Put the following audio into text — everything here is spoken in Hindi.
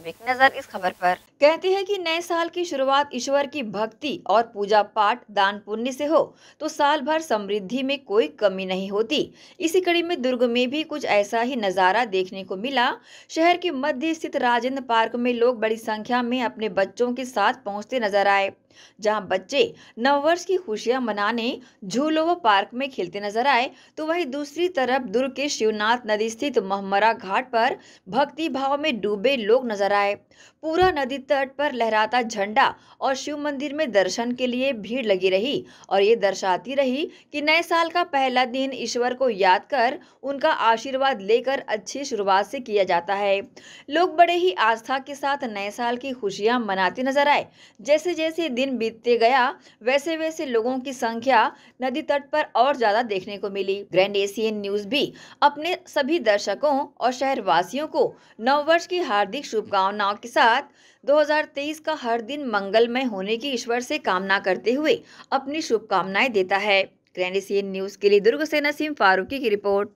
अब एक नज़र इस खबर पर कहते हैं कि नए साल की शुरुआत ईश्वर की भक्ति और पूजा पाठ दान पुण्य से हो तो साल भर समृद्धि में कोई कमी नहीं होती इसी कड़ी में दुर्ग में भी कुछ ऐसा ही नज़ारा देखने को मिला शहर के मध्य स्थित राजेंद्र पार्क में लोग बड़ी संख्या में अपने बच्चों के साथ पहुँचते नजर आए जहां बच्चे नववर्ष की खुशियां मनाने झूलों व पार्क में खेलते नजर आए तो वहीं दूसरी तरफ दुर्ग के शिवनाथ नदी स्थित महमरा घाट पर भक्ति भाव में डूबे लोग नजर नजर आए पूरा नदी तट पर लहराता झंडा और शिव मंदिर में दर्शन के लिए भीड़ लगी रही और ये दर्शाती रही कि नए साल का पहला दिन ईश्वर को याद कर उनका आशीर्वाद लेकर अच्छी शुरुआत से किया जाता है लोग बड़े ही आस्था के साथ नए साल की खुशियां मनाते नजर आए जैसे जैसे दिन बीतते गया वैसे वैसे लोगों की संख्या नदी तट पर और ज्यादा देखने को मिली ग्रैंड एशियन न्यूज भी अपने सभी दर्शकों और वासियों को नव वर्ष की हार्दिक शुभकामना कामनाओं के साथ 2023 का हर दिन मंगलमय होने की ईश्वर से कामना करते हुए अपनी शुभकामनाएं देता है ग्रैंडिसियन न्यूज़ के लिए दुर्ग से नसीम फारूकी की रिपोर्ट